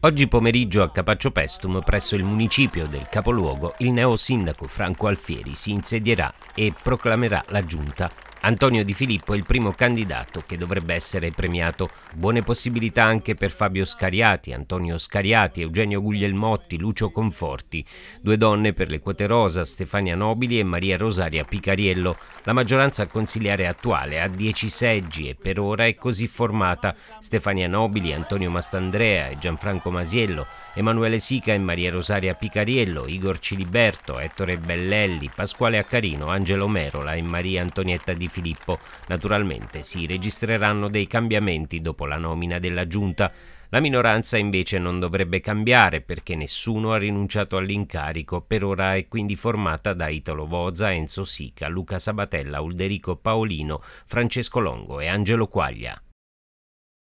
Oggi pomeriggio a Capaccio Pestum, presso il municipio del capoluogo, il neo sindaco Franco Alfieri si insedierà e proclamerà la giunta Antonio Di Filippo è il primo candidato che dovrebbe essere premiato. Buone possibilità anche per Fabio Scariati, Antonio Scariati, Eugenio Guglielmotti, Lucio Conforti. Due donne per le quote rosa, Stefania Nobili e Maria Rosaria Picariello. La maggioranza consigliare attuale ha 10 seggi e per ora è così formata. Stefania Nobili, Antonio Mastandrea e Gianfranco Masiello, Emanuele Sica e Maria Rosaria Picariello, Igor Ciliberto, Ettore Bellelli, Pasquale Accarino, Angelo Merola e Maria Antonietta Di Filippo. Naturalmente si registreranno dei cambiamenti dopo la nomina della giunta. La minoranza invece non dovrebbe cambiare perché nessuno ha rinunciato all'incarico, per ora è quindi formata da Italo Voza, Enzo Sica, Luca Sabatella, Ulderico Paolino, Francesco Longo e Angelo Quaglia.